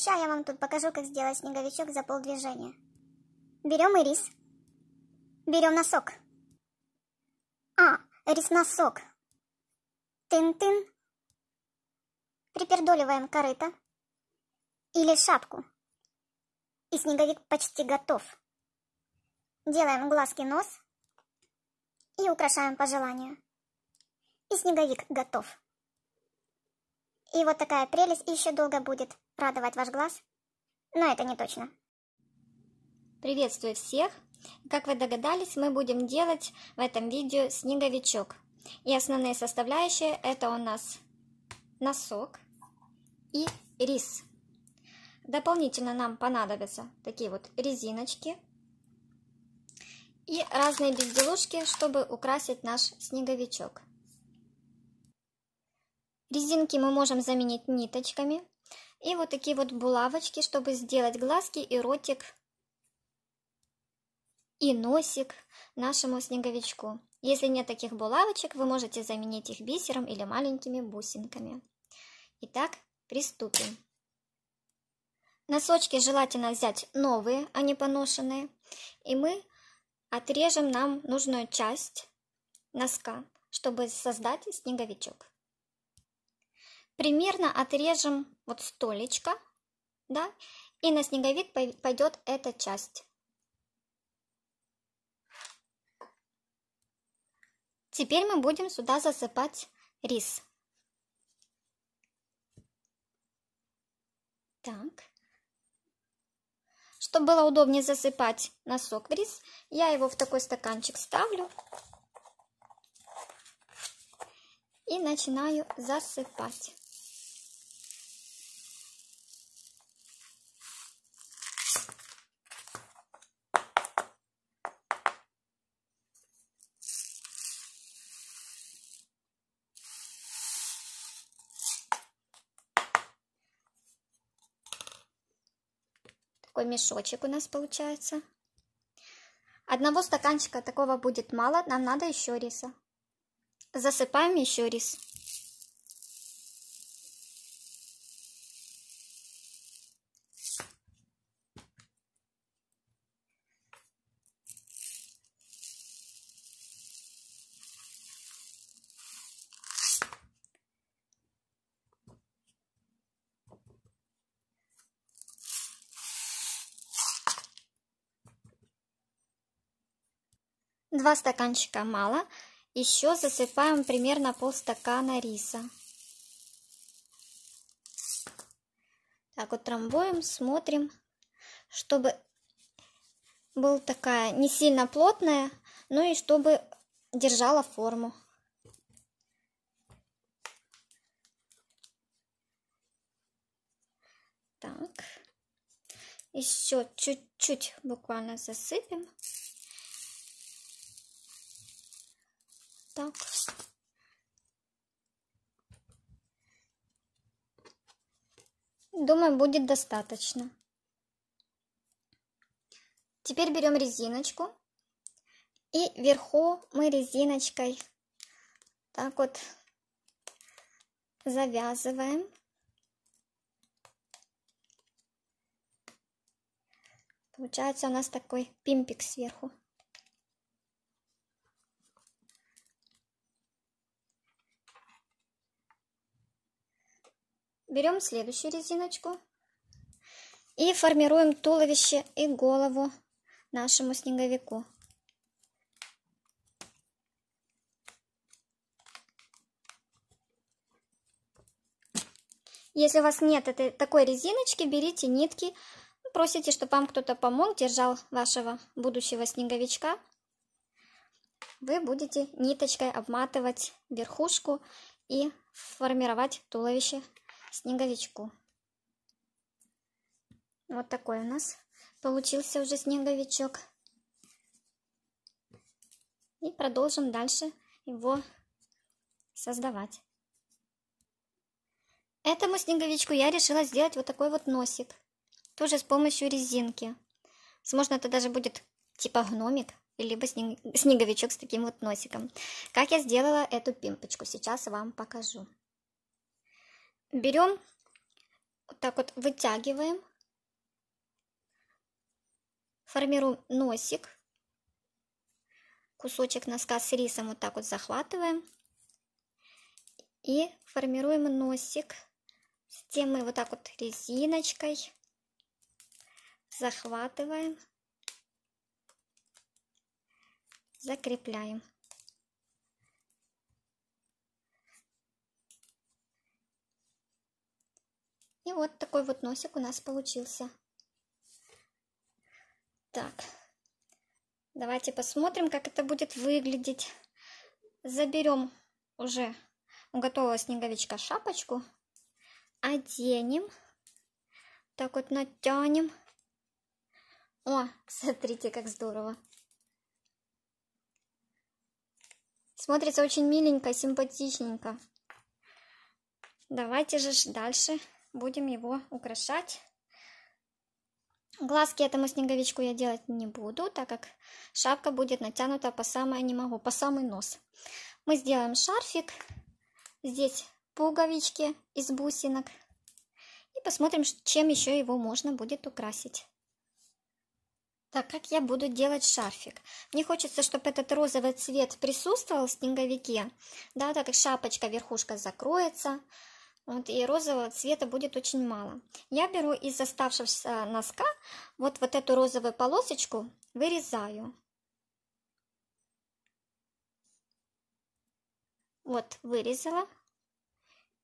Сейчас я вам тут покажу, как сделать снеговичок за полдвижения. Берем и рис. Берем носок. А, рис-носок. Тын-тын. Припердоливаем корыто. Или шапку. И снеговик почти готов. Делаем глазки-нос. И украшаем по желанию. И снеговик готов. И вот такая прелесть еще долго будет радовать ваш глаз, но это не точно. Приветствую всех! Как вы догадались, мы будем делать в этом видео снеговичок. И основные составляющие это у нас носок и рис. Дополнительно нам понадобятся такие вот резиночки и разные безделушки, чтобы украсить наш снеговичок. Резинки мы можем заменить ниточками – и вот такие вот булавочки, чтобы сделать глазки и ротик, и носик нашему снеговичку. Если нет таких булавочек, вы можете заменить их бисером или маленькими бусинками. Итак, приступим. Носочки желательно взять новые, а не поношенные. И мы отрежем нам нужную часть носка, чтобы создать снеговичок примерно отрежем вот столечко, да, и на снеговик пойдет эта часть. Теперь мы будем сюда засыпать рис. Так. Чтобы было удобнее засыпать носок в рис, я его в такой стаканчик ставлю. И начинаю засыпать. такой мешочек у нас получается. Одного стаканчика такого будет мало, нам надо еще риса. Засыпаем еще рис. 2 стаканчика мало. Еще засыпаем примерно полстакана риса. Так вот трамбуем, смотрим, чтобы был такая не сильно плотная, но ну и чтобы держала форму. Так, еще чуть-чуть буквально засыпем. так. Думаю, будет достаточно. Теперь берем резиночку. И вверху мы резиночкой так вот завязываем. Получается у нас такой пимпик сверху. берем следующую резиночку и формируем туловище и голову нашему снеговику. Если у вас нет этой, такой резиночки, берите нитки, просите, чтобы вам кто-то помог, держал вашего будущего снеговичка. Вы будете ниточкой обматывать верхушку и формировать туловище снеговичку. Вот такой у нас получился уже снеговичок. И продолжим дальше его создавать. Этому снеговичку я решила сделать вот такой вот носик. Тоже с помощью резинки. Возможно, это даже будет типа гномик, либо снег снеговичок с таким вот носиком. Как я сделала эту пимпочку, сейчас вам покажу берем, вот так вот вытягиваем, формируем носик, кусочек носка с рисом вот так вот захватываем и формируем носик. Затем мы вот так вот резиночкой захватываем, закрепляем. И вот такой вот носик у нас получился. Так, давайте посмотрим, как это будет выглядеть. Заберем уже у готового снеговичка шапочку, оденем, так вот натянем. О, смотрите, как здорово. Смотрится очень миленько, симпатичненько. Давайте же дальше будем его украшать. Глазки этому снеговичку я делать не буду, так как шапка будет натянута по самое не могу, по самый нос. Мы сделаем шарфик. Здесь пуговички из бусинок. И посмотрим, чем еще его можно будет украсить. Так, как я буду делать шарфик? Мне хочется, чтобы этот розовый цвет присутствовал в снеговике, да, так как шапочка, верхушка закроется, вот, и розового цвета будет очень мало. Я беру из оставшегося носка вот, вот эту розовую полосочку, вырезаю. Вот, вырезала.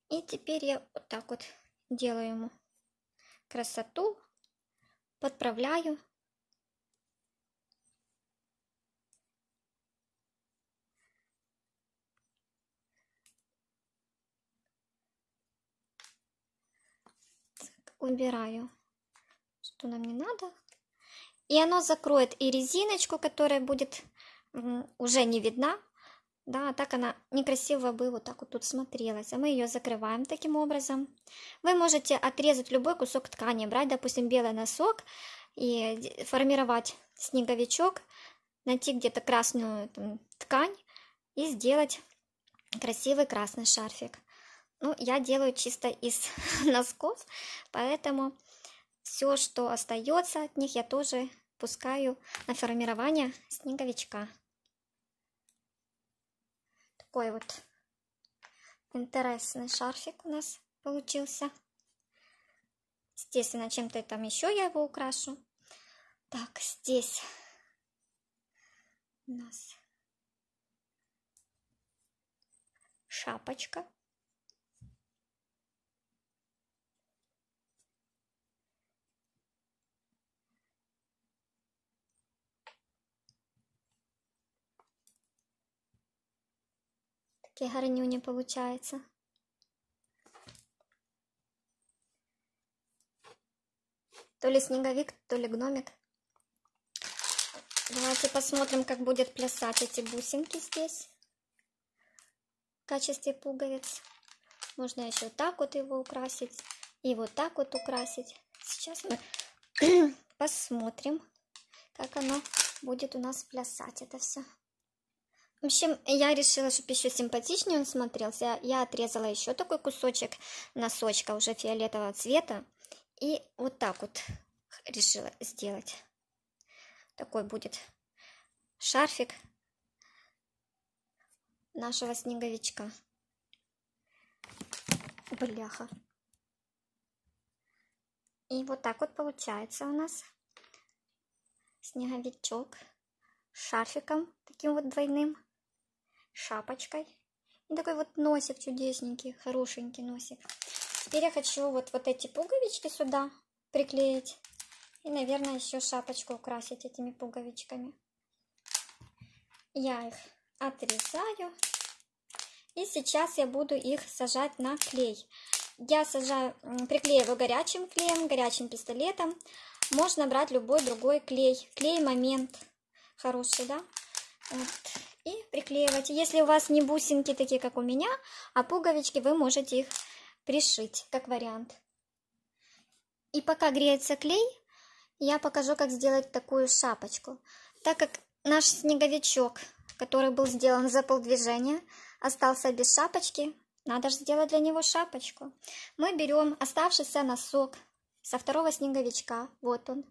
И теперь я вот так вот делаю ему красоту, подправляю. убираю, что нам не надо. И оно закроет и резиночку, которая будет уже не видна. Да, а так она некрасиво бы вот так вот тут смотрелась. А мы ее закрываем таким образом. Вы можете отрезать любой кусок ткани, брать, допустим, белый носок и формировать снеговичок, найти где-то красную там, ткань и сделать красивый красный шарфик. Ну, я делаю чисто из носков, поэтому все, что остается от них, я тоже пускаю на формирование снеговичка. Такой вот интересный шарфик у нас получился. Естественно, чем-то там еще я его украшу. Так, здесь у нас шапочка. Такий гарнюня получається. То ли снеговик, то ли гномик. Давайте посмотрим, как будет плясать эти бусинки здесь. В качестве пуговиц. Можно еще так вот его украсить. И вот так вот украсить. Сейчас мы посмотрим, как оно будет у нас плясать это все. В общем, я решила, чтобы еще симпатичнее он смотрелся. Я отрезала еще такой кусочек носочка уже фиолетового цвета. И вот так вот решила сделать. Такой будет шарфик нашего снеговичка. Бляха. И вот так вот получается у нас снеговичок с шарфиком таким вот двойным шапочкой. И такой вот носик чудесненький, хорошенький носик. Теперь я хочу вот, вот эти пуговички сюда приклеить. И, наверное, еще шапочку украсить этими пуговичками. Я их отрезаю. И сейчас я буду их сажать на клей. Я сажаю, приклеиваю горячим клеем, горячим пистолетом. Можно брать любой другой клей. Клей момент хороший, да? Вот и приклеивать. Если у вас не бусинки такие, как у меня, а пуговички, вы можете их пришить, как вариант. И пока греется клей, я покажу, как сделать такую шапочку. Так как наш снеговичок, который был сделан за полдвижения, остался без шапочки, надо же сделать для него шапочку. Мы берем оставшийся носок со второго снеговичка, вот он,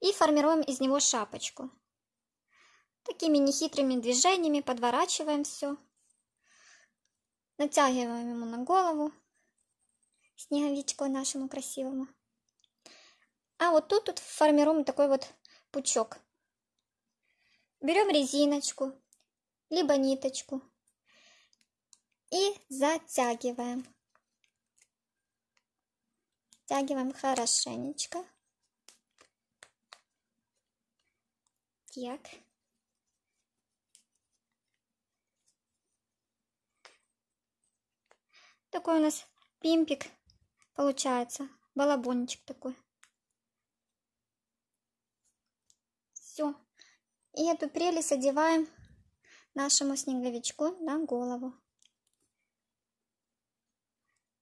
и формируем из него шапочку. Такими нехитрыми движениями подворачиваем все. Натягиваем ему на голову снеговичку нашему красивому. А вот тут, тут формируем такой вот пучок. Берем резиночку, либо ниточку и затягиваем. Тягиваем хорошенечко. Так. Такой у нас пимпик получается. Балабончик такой. Все. И эту прелесть одеваем нашему снеговичку на голову.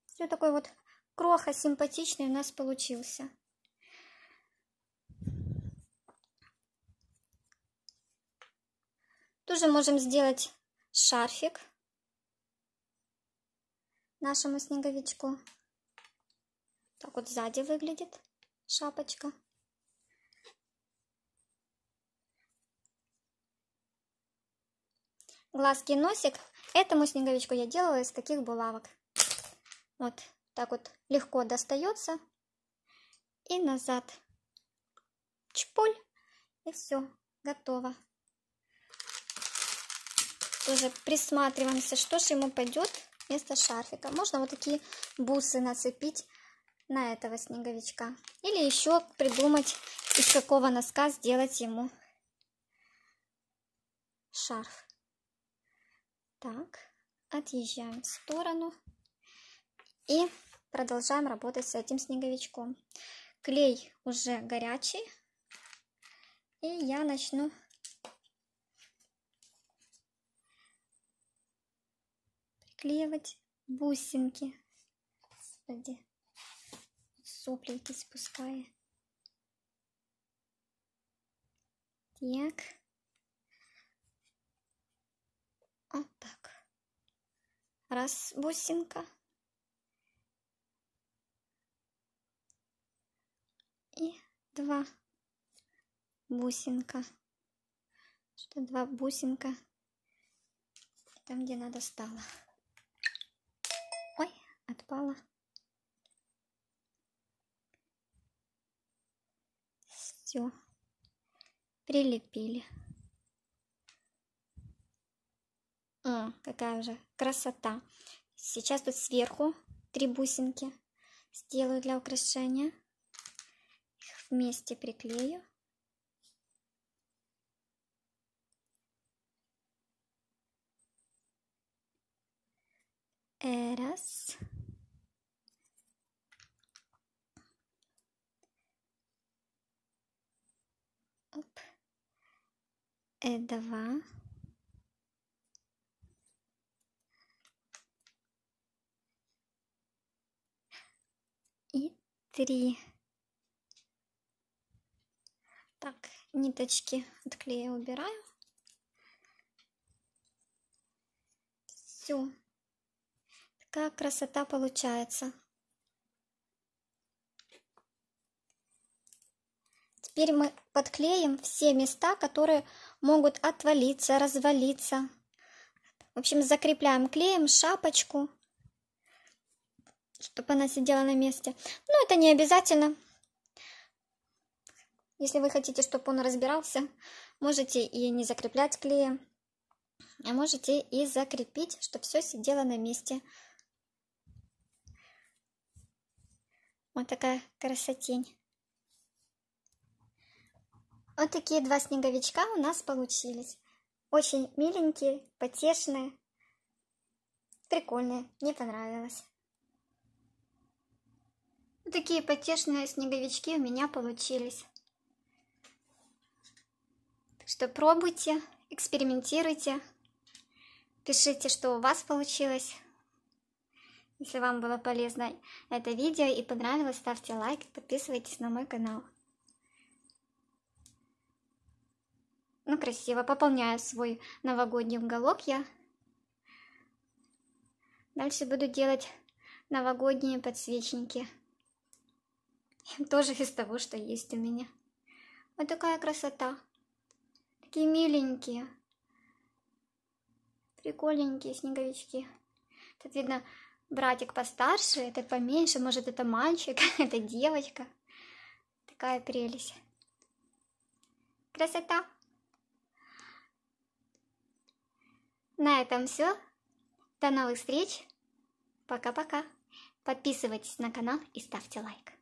Все такой вот кроха симпатичный у нас получился. Тоже можем сделать шарфик нашему снеговичку. Так вот сзади выглядит шапочка. Глазки и носик. Этому снеговичку я делала из таких булавок. Вот так вот легко достается. И назад. Чпуль. И все, готово. Тоже присматриваемся, что же ему пойдет вместо шарфика. Можно вот такие бусы нацепить на этого снеговичка. Или еще придумать, из какого носка сделать ему шарф. Так, отъезжаем в сторону. И продолжаем работать с этим снеговичком. Клей уже горячий. И я начну наклеивать бусинки. Господи. соплики спуская. Так. Вот так. Раз бусинка. И два бусинка. Что два бусинка. Там, где надо стало упала. Все. Прилепили. О, какая же красота. Сейчас тут сверху три бусинки сделаю для украшения. Их вместе приклею. Э, раз. е э, И три. Так, ниточки от клея убираю. Все. Такая красота получается. Теперь мы подклеим все места, которые могут отвалиться, развалиться. В общем, закрепляем клеем шапочку, чтобы она сидела на месте. Но это не обязательно. Если вы хотите, чтобы он разбирался, можете и не закреплять клеем, а можете и закрепить, чтобы все сидело на месте. Вот такая красотень. Вот такие два снеговичка у нас получились. Очень миленькие, потешные, прикольные, мне понравилось. Вот такие потешные снеговички у меня получились. Так что пробуйте, экспериментируйте, пишите, что у вас получилось. Если вам было полезно это видео и понравилось, ставьте лайк, подписывайтесь на мой канал. Ну, красиво. Пополняю свой новогодний уголок я. Дальше буду делать новогодние подсвечники. Тоже из того, что есть у меня. Вот такая красота. Такие миленькие. Прикольненькие снеговички. Тут видно братик постарше, этот поменьше. Может, это мальчик, это девочка. Такая прелесть. Красота! На этом все. До новых встреч. Пока-пока. Подписывайтесь на канал и ставьте лайк.